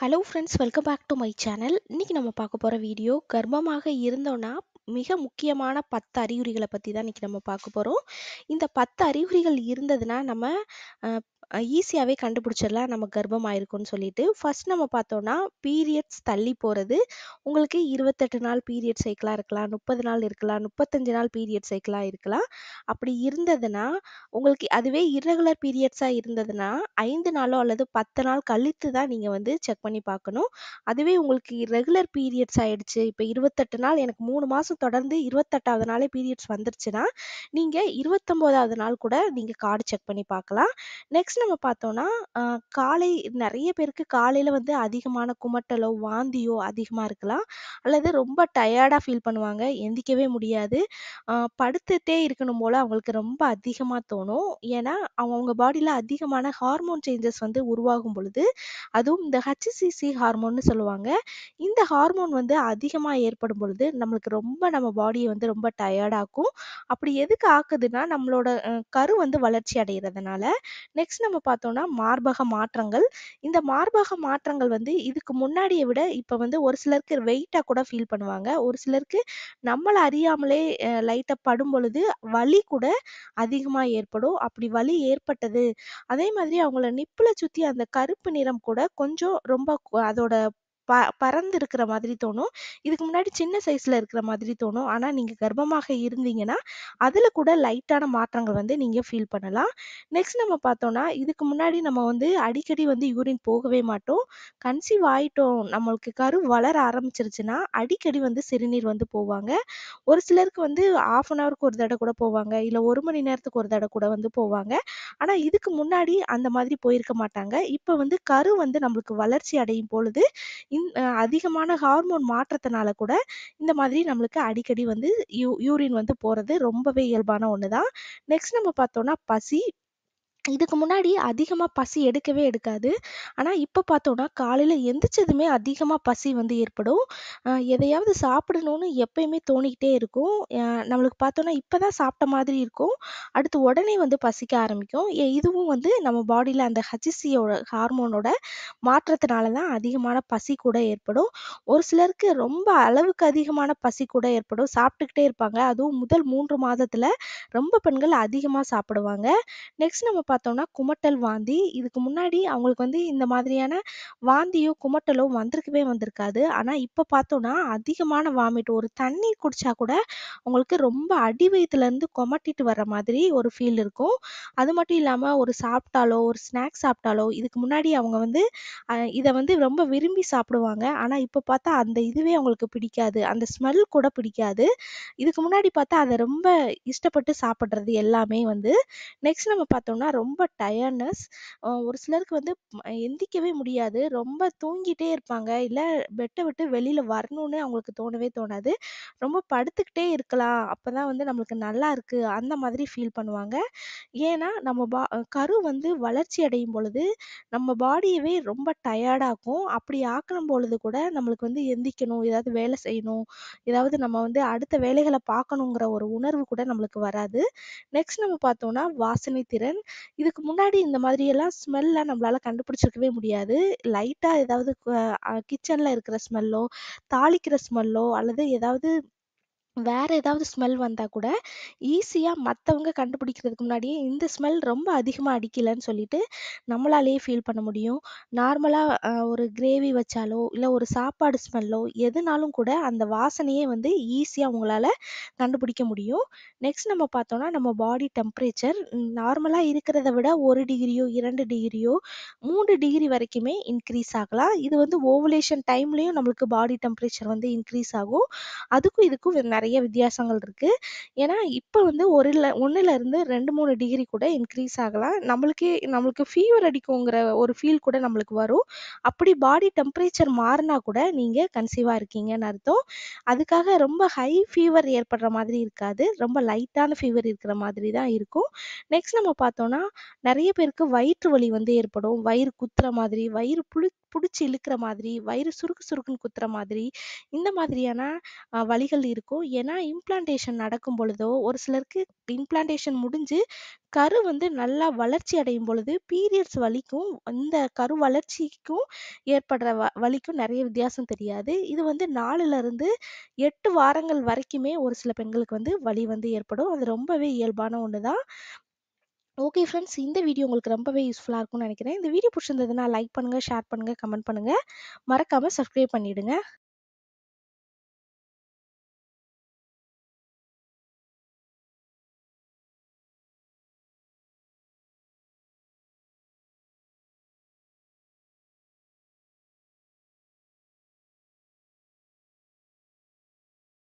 hello friends welcome back to my channel இன்றைக்கி நம்ம பார்க்க போகிற வீடியோ கர்ப்பமாக இருந்தோன்னா மிக முக்கியமான பத்து அறிகுறிகளை பற்றி தான் இன்றைக்கி நம்ம பார்க்க போகிறோம் இந்த பத்து அறிகுறிகள் இருந்ததுன்னா நம்ம ஈஸியாகவே கண்டுபிடிச்சிடலாம் நம்ம கர்ப்பம் ஆயிருக்கும்னு சொல்லிட்டு ஃபர்ஸ்ட் நம்ம பார்த்தோம்னா பீரியட்ஸ் தள்ளி போகிறது உங்களுக்கு இருபத்தெட்டு நாள் பீரியட் சைக்கிளாக இருக்கலாம் முப்பது நாள் இருக்கலாம் முப்பத்தஞ்சு நாள் பீரியட் சைக்கிளாக இருக்கலாம் அப்படி இருந்ததுன்னா உங்களுக்கு அதுவே இரகுலர் பீரியட்ஸாக இருந்ததுன்னா ஐந்து நாளோ அல்லது பத்து நாள் கழித்து தான் நீங்கள் வந்து செக் பண்ணி பார்க்கணும் அதுவே உங்களுக்கு ரெகுலர் பீரியட்ஸ் ஆயிடுச்சு இப்போ இருபத்தெட்டு நாள் எனக்கு மூணு மாதம் தொடர்ந்து இருபத்தெட்டாவது நாளே பீரியட்ஸ் வந்துருச்சுன்னா நீங்கள் இருபத்தொம்போதாவது நாள் கூட நீங்கள் கார்டு செக் பண்ணி பார்க்கலாம் நெக்ஸ்ட் நெக்ஸ்ட் நம்ம பார்த்தோம்னா காலை நிறைய பேருக்கு காலையில் வந்து அதிகமான குமட்டலோ வாந்தியோ அதிகமாக இருக்கலாம் அல்லது ரொம்ப டயர்டாக ஃபீல் பண்ணுவாங்க எந்திக்கவே முடியாது படுத்துட்டே இருக்கணும் போல் அவங்களுக்கு ரொம்ப அதிகமாக தோணும் ஏன்னா அவங்கவுங்க பாடியில் அதிகமான ஹார்மோன் சேஞ்சஸ் வந்து உருவாகும் பொழுது அதுவும் இந்த ஹச்சிசிசி ஹார்மோன்னு சொல்லுவாங்க இந்த ஹார்மோன் வந்து அதிகமாக ஏற்படும் பொழுது நம்மளுக்கு ரொம்ப நம்ம பாடியை வந்து ரொம்ப டயர்டாக்கும் அப்படி எதுக்கு ஆக்குதுன்னா நம்மளோட கரு வந்து வளர்ச்சி அடைகிறதுனால நெக்ஸ்ட் நம்ம பார்த்தோம்னா மார்பக மாற்றங்கள் இந்த மார்பக மாற்றங்கள் வந்து இதுக்கு முன்னாடியை விட இப்போ வந்து ஒரு சிலருக்கு வெயிட்டாக கூட ஃபீல் பண்ணுவாங்க ஒரு சிலருக்கு நம்மளை அறியாமலே லைட்டாக படும் பொழுது வலி கூட அதிகமாக ஏற்படும் அப்படி வலி ஏற்பட்டது அதே மாதிரி அவங்கள நிப்புல சுற்றி அந்த கருப்பு நிறம் கூட கொஞ்சம் ரொம்ப அதோட ப பறந்து இருக்கிற மாதிரி தோணும் இதுக்கு முன்னாடி சின்ன சைஸ்ல இருக்கிற மாதிரி தோணும் ஆனா நீங்க கர்ப்பமாக இருந்தீங்கன்னா அதுல கூட லைட்டான மாற்றங்கள் வந்து நீங்க ஃபீல் பண்ணலாம் நெக்ஸ்ட் நம்ம பார்த்தோம்னா இதுக்கு முன்னாடி நம்ம வந்து அடிக்கடி வந்து யூரின் போகவே மாட்டோம் கன்சீவ் ஆகிட்டோம் நம்மளுக்கு கரு வளர ஆரம்பிச்சிருச்சுன்னா அடிக்கடி வந்து சிறுநீர் வந்து போவாங்க ஒரு சிலருக்கு வந்து ஆஃப் அன் ஹவருக்கு ஒரு தடவை கூட போவாங்க இல்லை ஒரு மணி நேரத்துக்கு ஒரு தடவை கூட வந்து போவாங்க ஆனா இதுக்கு முன்னாடி அந்த மாதிரி போயிருக்க மாட்டாங்க இப்போ வந்து கரு வந்து நம்மளுக்கு வளர்ச்சி அடையும் பொழுது இன் அதிகமான ஹார்மோன் மாற்றத்தினால கூட இந்த மாதிரி நம்மளுக்கு அடிக்கடி வந்து யூ யூரின் வந்து போகிறது ரொம்பவே இயல்பான ஒன்று தான் நெக்ஸ்ட் நம்ம பார்த்தோம்னா பசி இதுக்கு முன்னாடி அதிகமாக பசி எடுக்கவே எடுக்காது ஆனால் இப்போ பார்த்தோன்னா காலையில் எந்திரிச்சதுமே அதிகமாக பசி வந்து ஏற்படும் எதையாவது சாப்பிடணும்னு எப்பயுமே தோணிக்கிட்டே இருக்கும் நம்மளுக்கு பார்த்தோன்னா இப்போ தான் சாப்பிட்ட மாதிரி இருக்கும் அடுத்து உடனே வந்து பசிக்க ஆரம்பிக்கும் இதுவும் வந்து நம்ம பாடியில் அந்த ஹச்சிசியோட ஹார்மோனோட மாற்றத்தினால தான் அதிகமான பசி கூட ஏற்படும் ஒரு சிலருக்கு ரொம்ப அளவுக்கு அதிகமான பசி கூட ஏற்படும் சாப்பிட்டுக்கிட்டே இருப்பாங்க அதுவும் முதல் மூன்று மாதத்தில் ரொம்ப பெண்கள் அதிகமாக சாப்பிடுவாங்க நெக்ஸ்ட் நம்ம பார்த்தோம்னா குமட்டல் வாந்தி இதுக்கு முன்னாடி அவங்களுக்கு வந்து இந்த மாதிரியான வாந்தியோ குமட்டலோ வந்திருக்கவே வந்திருக்காது ஆனால் இப்போ பார்த்தோன்னா அதிகமான வாமிட் ஒரு தண்ணி குடிச்சா கூட அவங்களுக்கு ரொம்ப அடி வயிற்றுலேருந்து குமட்டிட்டு வர மாதிரி ஒரு ஃபீல் இருக்கும் அது மட்டும் இல்லாமல் ஒரு சாப்பிட்டாலோ ஒரு ஸ்நாக்ஸ் சாப்பிட்டாலோ இதுக்கு முன்னாடி அவங்க வந்து இதை வந்து ரொம்ப விரும்பி சாப்பிடுவாங்க ஆனால் இப்போ பார்த்தா அந்த இதுவே அவங்களுக்கு பிடிக்காது அந்த ஸ்மெல் கூட பிடிக்காது இதுக்கு முன்னாடி பார்த்தா அதை ரொம்ப இஷ்டப்பட்டு சாப்பிட்றது எல்லாமே வந்து நெக்ஸ்ட் நம்ம பார்த்தோம்னா ரொம்ப ரொம்ப டயர்ட்னஸ் ஒரு சிலருக்கு வந்து எந்திக்கவே முடியாது ரொம்ப தூங்கிட்டே இருப்பாங்க இல்லை பெட்டை விட்டு வெளியில் வரணும்னு அவங்களுக்கு தோணவே தோணாது ரொம்ப படுத்துக்கிட்டே இருக்கலாம் அப்போ தான் வந்து நம்மளுக்கு நல்லா இருக்குது அந்த மாதிரி ஃபீல் பண்ணுவாங்க ஏன்னா நம்ம பா கரு வந்து வளர்ச்சி அடையும் பொழுது நம்ம பாடியவே ரொம்ப டயர்டாகும் அப்படி ஆக்கணும் பொழுது கூட நம்மளுக்கு வந்து எந்திக்கணும் ஏதாவது வேலை செய்யணும் ஏதாவது நம்ம வந்து அடுத்த வேலைகளை பார்க்கணுங்கிற ஒரு உணர்வு கூட நம்மளுக்கு வராது நெக்ஸ்ட் நம்ம பார்த்தோம்னா வாசனை திறன் இதுக்கு முன்னாடி இந்த மாதிரி எல்லாம் ஸ்மெல்லாம் நம்மளால கண்டுபிடிச்சிருக்கவே முடியாது லைட்டாக ஏதாவது கிச்சனில் இருக்கிற ஸ்மெல்லோ தாளிக்கிற ஸ்மெல்லோ அல்லது ஏதாவது வேறு ஏதாவது ஸ்மெல் வந்தால் கூட ஈஸியாக மற்றவங்க கண்டுபிடிக்கிறதுக்கு முன்னாடியே இந்த ஸ்மெல் ரொம்ப அதிகமாக அடிக்கலைன்னு சொல்லிட்டு நம்மளாலேயே ஃபீல் பண்ண முடியும் நார்மலாக ஒரு கிரேவி வச்சாலோ இல்லை ஒரு சாப்பாடு ஸ்மெல்லோ எதுனாலும் கூட அந்த வாசனையே வந்து ஈஸியாக உங்களால் கண்டுபிடிக்க முடியும் நெக்ஸ்ட் நம்ம பார்த்தோன்னா நம்ம பாடி டெம்ப்ரேச்சர் நார்மலாக இருக்கிறத விட ஒரு டிகிரியோ இரண்டு டிகிரியோ மூணு டிகிரி வரைக்குமே இன்க்ரீஸ் ஆகலாம் இது வந்து ஓவலேஷன் டைம்லேயும் நம்மளுக்கு பாடி டெம்ப்ரேச்சர் வந்து இன்க்ரீஸ் ஆகும் அதுக்கும் இதுக்கும் நிறைய நிறைய வித்தியாசங்கள் இருக்கு ஏன்னா இப்போ வந்து ஒரு இல்லை இருந்து ரெண்டு மூணு டிகிரி கூட இன்க்ரீஸ் ஆகலாம் நம்மளுக்கே நம்மளுக்கு ஃபீவர் அடிக்குங்கிற ஒரு ஃபீல் கூட நம்மளுக்கு வரும் அப்படி பாடி டெம்பரேச்சர் மாறினா கூட நீங்கள் கன்சீவாக இருக்கீங்கன்னு அர்த்தம் அதுக்காக ரொம்ப ஹை ஃபீவர் ஏற்படுற மாதிரி இருக்காது ரொம்ப லைட்டான ஃபீவர் இருக்கிற மாதிரி தான் இருக்கும் நெக்ஸ்ட் நம்ம பார்த்தோம்னா நிறைய பேருக்கு வயிற்று வலி வந்து ஏற்படும் வயிறு குத்துற மாதிரி வயிறு புளி பிடிச்சி இழுக்கிற மாதிரி வயிறு சுருக்கு சுருக்குன்னு குத்துற மாதிரி இந்த மாதிரியான வலிகள் இருக்கும் ஏன்னா இம்ப்ளான்டேஷன் நடக்கும் பொழுதோ ஒரு சிலருக்கு இம்ப்ளான்டேஷன் முடிஞ்சு கரு வந்து நல்லா வளர்ச்சி அடையும் பொழுது பீரியட்ஸ் வலிக்கும் இந்த கரு வளர்ச்சிக்கும் ஏற்படுற வ வலிக்கும் நிறைய வித்தியாசம் தெரியாது இது வந்து நாலுல இருந்து எட்டு வாரங்கள் வரைக்குமே ஒரு சில பெண்களுக்கு வந்து வலி வந்து ஏற்படும் அது ரொம்பவே இயல்பான ஒண்ணுதான் தான் ஓகே ஃப்ரெண்ட்ஸ் இந்த வீடியோ உங்களுக்கு ரொம்பவே யூஸ்ஃபுல்லாக இருக்கும்னு நினைக்கிறேன் இந்த வீடியோ பிடிச்சிருந்ததுன்னா லைக் பண்ணுங்கள் ஷேர் பண்ணுங்கள் கமெண்ட் பண்ணுங்கள் மறக்காமல் சப்ஸ்கிரைப் பண்ணிவிடுங்க